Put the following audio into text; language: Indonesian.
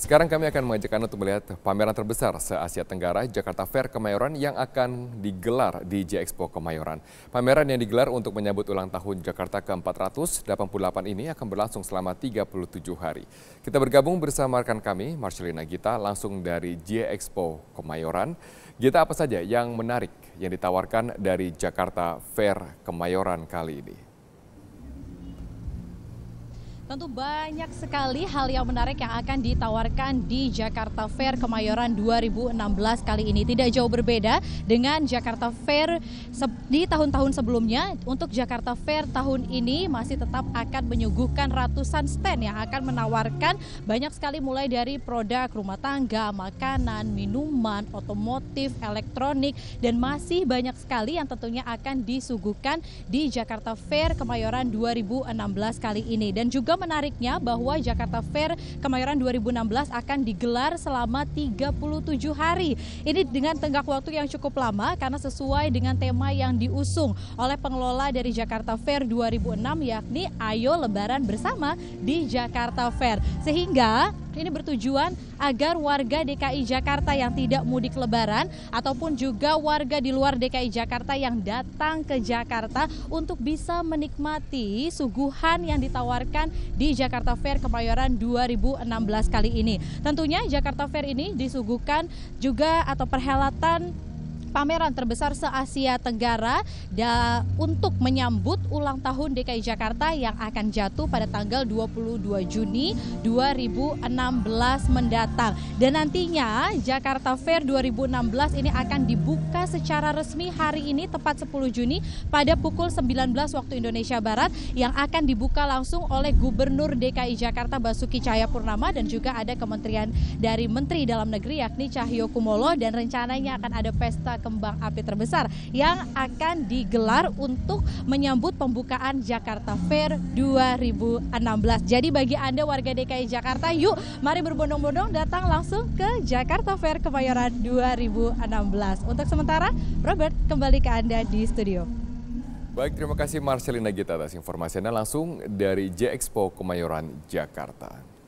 Sekarang kami akan mengajak Anda untuk melihat pameran terbesar se-Asia Tenggara, Jakarta Fair Kemayoran yang akan digelar di J-Expo Kemayoran. Pameran yang digelar untuk menyambut ulang tahun Jakarta ke-488 ini akan berlangsung selama 37 hari. Kita bergabung bersama rekan kami, Marcelina Gita, langsung dari J-Expo Kemayoran. Gita, apa saja yang menarik yang ditawarkan dari Jakarta Fair Kemayoran kali ini? Tentu banyak sekali hal yang menarik yang akan ditawarkan di Jakarta Fair Kemayoran 2016 kali ini. Tidak jauh berbeda dengan Jakarta Fair di tahun-tahun sebelumnya. Untuk Jakarta Fair tahun ini masih tetap akan menyuguhkan ratusan stand yang akan menawarkan banyak sekali mulai dari produk rumah tangga, makanan, minuman, otomotif, elektronik, dan masih banyak sekali yang tentunya akan disuguhkan di Jakarta Fair Kemayoran 2016 kali ini. Dan juga menariknya bahwa Jakarta Fair Kemayoran 2016 akan digelar selama 37 hari. Ini dengan tenggak waktu yang cukup lama karena sesuai dengan tema yang diusung oleh pengelola dari Jakarta Fair 2006 yakni Ayo Lebaran Bersama di Jakarta Fair. Sehingga ini bertujuan agar warga DKI Jakarta yang tidak mudik lebaran ataupun juga warga di luar DKI Jakarta yang datang ke Jakarta untuk bisa menikmati suguhan yang ditawarkan di Jakarta Fair Kemayoran 2016 kali ini. Tentunya Jakarta Fair ini disuguhkan juga atau perhelatan pameran terbesar se-Asia Tenggara da, untuk menyambut ulang tahun DKI Jakarta yang akan jatuh pada tanggal 22 Juni 2016 mendatang. Dan nantinya Jakarta Fair 2016 ini akan dibuka secara resmi hari ini tepat 10 Juni pada pukul 19 waktu Indonesia Barat yang akan dibuka langsung oleh Gubernur DKI Jakarta Basuki Cahayapurnama dan juga ada kementerian dari Menteri Dalam Negeri yakni Cahyo Kumolo dan rencananya akan ada pesta kembang api terbesar yang akan digelar untuk menyambut pembukaan Jakarta Fair 2016. Jadi bagi Anda warga DKI Jakarta, yuk mari berbondong-bondong datang langsung ke Jakarta Fair Kemayoran 2016. Untuk sementara, Robert kembali ke Anda di studio. Baik, terima kasih Marcelina Gita atas informasinya langsung dari J-Expo Kemayoran, Jakarta.